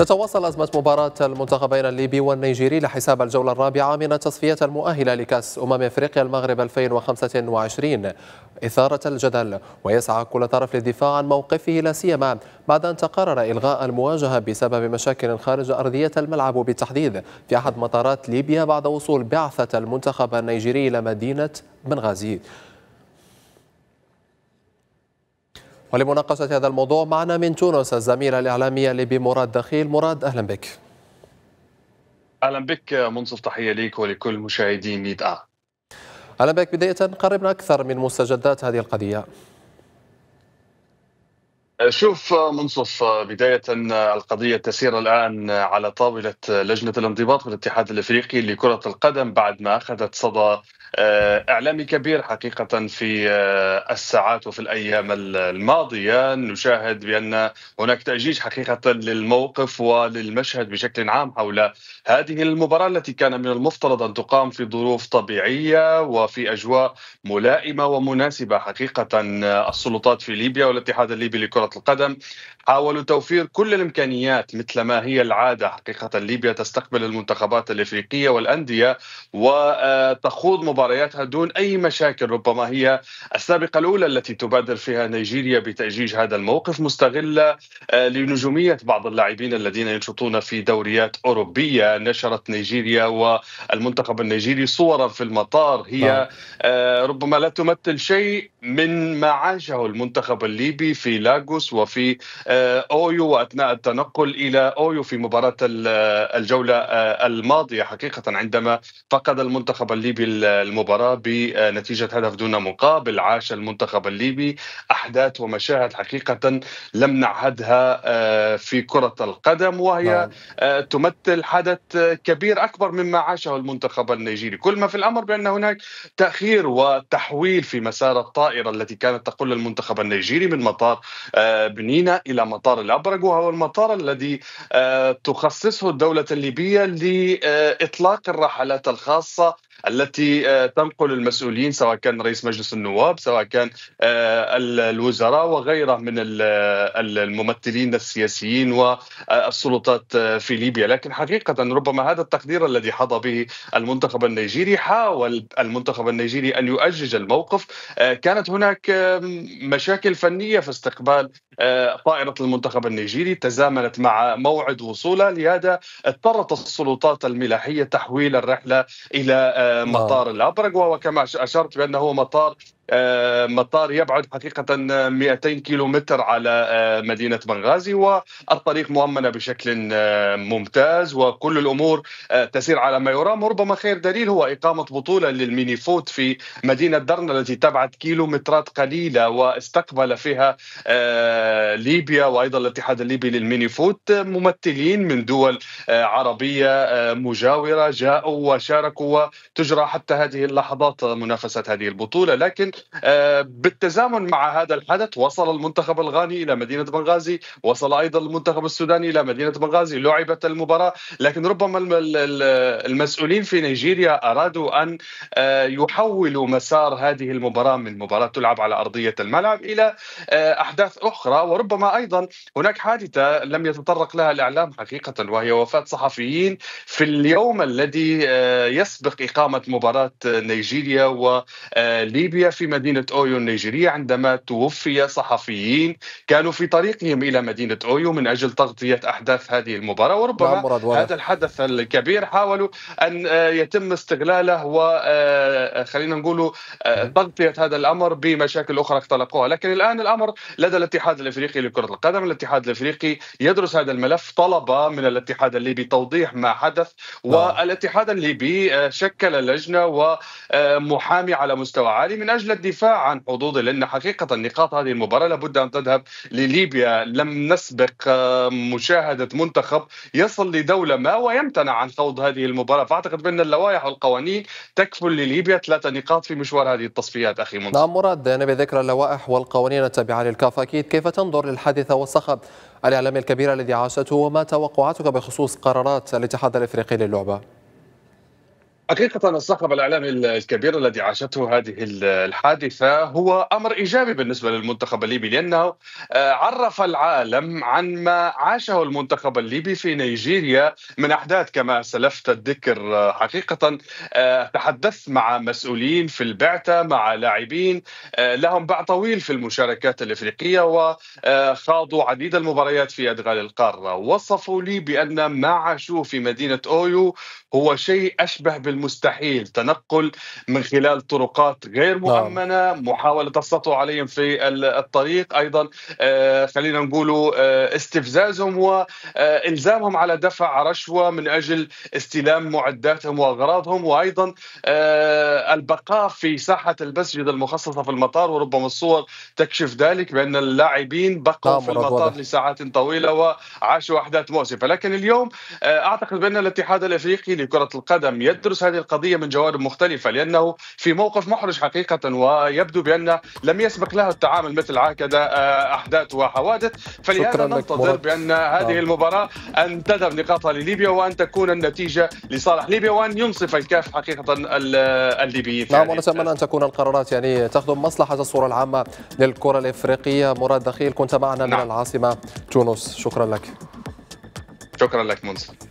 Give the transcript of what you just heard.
تتواصل أزمة مباراة المنتخبين الليبي والنيجيري لحساب الجولة الرابعة من التصفيات المؤهلة لكأس أمم إفريقيا المغرب 2025 إثارة الجدل ويسعى كل طرف للدفاع عن موقفه لا سيما بعد أن تقرر إلغاء المواجهة بسبب مشاكل خارج أرضية الملعب بالتحديد في أحد مطارات ليبيا بعد وصول بعثة المنتخب النيجيري إلى مدينة بنغازي ولمناقشة هذا الموضوع معنا من تونس الزميلة الإعلامية لبي مراد دخيل مراد أهلا بك أهلا بك منصف تحية ليك ولكل مشاهدين نيد آه. أهلا بك بداية قربنا أكثر من مستجدات هذه القضية شوف منصف بداية القضية تسير الآن على طاولة لجنة الانضباط في الاتحاد الأفريقي لكرة القدم بعد ما أخذت صدى آه، اعلامي كبير حقيقه في آه، الساعات وفي الايام الماضيه نشاهد بان هناك تاجيج حقيقه للموقف وللمشهد بشكل عام حول هذه المباراه التي كان من المفترض ان تقام في ظروف طبيعيه وفي اجواء ملائمه ومناسبه حقيقه السلطات في ليبيا والاتحاد الليبي لكره القدم حاولوا توفير كل الامكانيات مثل ما هي العاده حقيقه ليبيا تستقبل المنتخبات الافريقيه والانديه وتخوض مبارياتها دون اي مشاكل ربما هي السابقه الاولى التي تبادر فيها نيجيريا بتاجيج هذا الموقف مستغله آه، لنجوميه بعض اللاعبين الذين ينشطون في دوريات اوروبيه نشرت نيجيريا والمنتخب النيجيري صورا في المطار هي نعم. آه، ربما لا تمثل شيء من ما عاشه المنتخب الليبي في لاغوس وفي آه، آه، اويو واثناء التنقل الى اويو في مباراه الجوله آه، الماضيه حقيقه عندما فقد المنتخب الليبي المباراه بنتيجه هدف دون مقابل عاش المنتخب الليبي احداث ومشاهد حقيقه لم نعهدها آه، في كره القدم وهي نعم. تمثل حدث كبير اكبر مما عاشه المنتخب النيجيري كل ما في الامر بان هناك تاخير وتحويل في مسار الطائره التي كانت تقل المنتخب النيجيري من مطار بنينا الى مطار الأبرق وهو المطار الذي آه، تخصصه الدولة الليبية لإطلاق الرحلات الخاصة التي آه، تنقل المسؤولين سواء كان رئيس مجلس النواب سواء كان آه، الوزراء وغيره من الممثلين السياسيين والسلطات آه، في ليبيا لكن حقيقة ربما هذا التقدير الذي حظى به المنتخب النيجيري حاول المنتخب النيجيري أن يؤجج الموقف كانت هناك مشاكل فنية في استقبال طائرة المنتخب النيجيري تزامنت مع موعد وصوله لهذا اضطرت السلطات الملاحية تحويل الرحلة إلى آه، مطار آه. الابرق وكما اشرت بانه هو مطار آه، مطار يبعد حقيقة 200 كيلومتر على آه، مدينة بنغازي والطريق مؤمنة بشكل آه، ممتاز وكل الأمور تسير على ما يرام وربما خير دليل هو إقامة بطولة للميني فوت في مدينة درنا التي تبعد كيلومترات قليلة واستقبل فيها ليبيا وأيضا الاتحاد الليبي للميني فوت ممثلين من دول عربية مجاورة جاءوا وشاركوا وتجرى حتى هذه اللحظات منافسة هذه البطولة لكن آه، بالتزامن مع هذا الحدث وصل المنتخب الغاني إلى مدينة بنغازي وصل أيضا المنتخب السوداني إلى مدينة بنغازي لعبت المباراة لكن ربما المسؤولين في نيجيريا أرادوا أن آه، يحولوا مسار هذه المباراة من مباراة تلعب على أرضية الملعب إلى آه، أحداث أخرى وربما أيضا هناك حادثة لم يتطرق لها الإعلام حقيقة وهي وفاة صحفيين في اليوم الذي يسبق إقامة مباراة نيجيريا وليبيا في مدينة أويو النيجيرية عندما توفي صحفيين كانوا في طريقهم إلى مدينة أويو من أجل تغطية أحداث هذه المباراة وربما نعم، هذا الحدث الكبير حاولوا أن آه، يتم استغلاله وخلينا آه، آه، نقول تغطية هذا الأمر بمشاكل أخرى اختلقوها لكن الآن الأمر لدى الاتحاد الافريقي لكره القدم الاتحاد الافريقي يدرس هذا الملف طلب من الاتحاد الليبي توضيح ما حدث نعم. والاتحاد الليبي شكل لجنه ومحامي على مستوى عالي من اجل اجل الدفاع عن حظوظه لان حقيقه نقاط هذه المباراه لابد ان تذهب لليبيا لم نسبق آه، مشاهده منتخب يصل لدوله ما ويمتنع عن خوض هذه المباراه فاعتقد بان اللوائح والقوانين تكفل لليبيا ثلاثه نقاط في مشوار هذه التصفيات اخي منصور نعم مراد بذكر اللوائح والقوانين التابعه للكاف اكيد كيف تنظر للحادثه والصخب الاعلامي الكبير الذي عاشته وما توقعاتك بخصوص قرارات الاتحاد الافريقي للعبه؟ حقيقة الصخب الإعلامي الكبير الذي عاشته هذه الحادثة هو أمر إيجابي بالنسبة للمنتخب الليبي لأنه آه، عرف العالم عن ما عاشه المنتخب الليبي في نيجيريا من أحداث كما سلفت الذكر آه، حقيقة آه، تحدثت مع مسؤولين في البعثة مع لاعبين لهم باع طويل في المشاركات الإفريقية وخاضوا عديد المباريات في أدغال القارة وصفوا لي بأن ما عاشوه في مدينة أويو هو شيء أشبه بال المستحيل تنقل من خلال طرقات غير نعم. مؤمنه محاوله السطو عليهم في الطريق ايضا آه، خلينا نقول آه، استفزازهم والزامهم آه، على دفع رشوه من اجل استلام معداتهم واغراضهم وايضا البقاء في ساحه المسجد المخصصه في المطار وربما الصور تكشف ذلك بان اللاعبين بقوا نعم، في المطار لساعات طويله وعاشوا احداث مؤسفه لكن اليوم اعتقد بان الاتحاد الافريقي لكره القدم يدرس هذه القضيه من جوانب مختلفه لانه في موقف محرج حقيقه ويبدو بان لم يسبق له التعامل مثل هكذا آه، احداث وحوادث فلهذا ننتظر بان هذه آه. المباراه ان تذهب نقاطها لليبيا وان تكون النتيجه لصالح ليبيا وان ينصف الكاف حقيقه الليبيين نعم ونتمنى ان تكون القرارات يعني تخدم مصلحه الصوره العامه للكره الافريقيه مراد دخيل كنت معنا نعم. من العاصمه تونس شكرا لك شكرا لك منصف